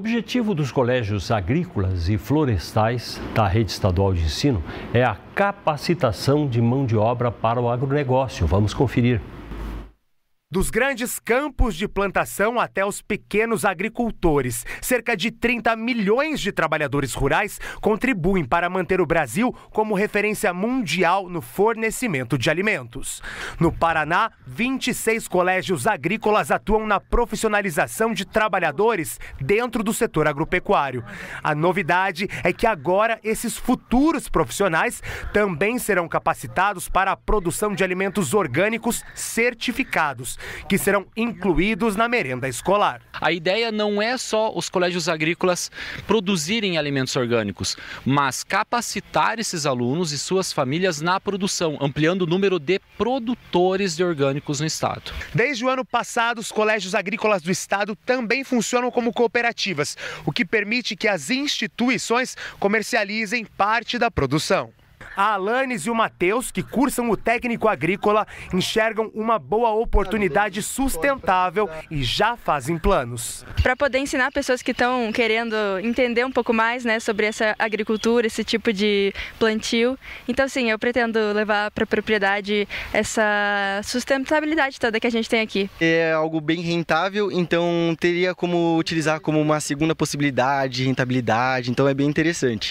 O objetivo dos colégios agrícolas e florestais da rede estadual de ensino é a capacitação de mão de obra para o agronegócio. Vamos conferir. Dos grandes campos de plantação até os pequenos agricultores, cerca de 30 milhões de trabalhadores rurais contribuem para manter o Brasil como referência mundial no fornecimento de alimentos. No Paraná, 26 colégios agrícolas atuam na profissionalização de trabalhadores dentro do setor agropecuário. A novidade é que agora esses futuros profissionais também serão capacitados para a produção de alimentos orgânicos certificados que serão incluídos na merenda escolar. A ideia não é só os colégios agrícolas produzirem alimentos orgânicos, mas capacitar esses alunos e suas famílias na produção, ampliando o número de produtores de orgânicos no estado. Desde o ano passado, os colégios agrícolas do estado também funcionam como cooperativas, o que permite que as instituições comercializem parte da produção. A Alanes e o Matheus, que cursam o técnico agrícola, enxergam uma boa oportunidade tá sustentável e já fazem planos. Para poder ensinar pessoas que estão querendo entender um pouco mais né, sobre essa agricultura, esse tipo de plantio. Então, sim, eu pretendo levar para a propriedade essa sustentabilidade toda que a gente tem aqui. É algo bem rentável, então teria como utilizar como uma segunda possibilidade, rentabilidade, então é bem interessante.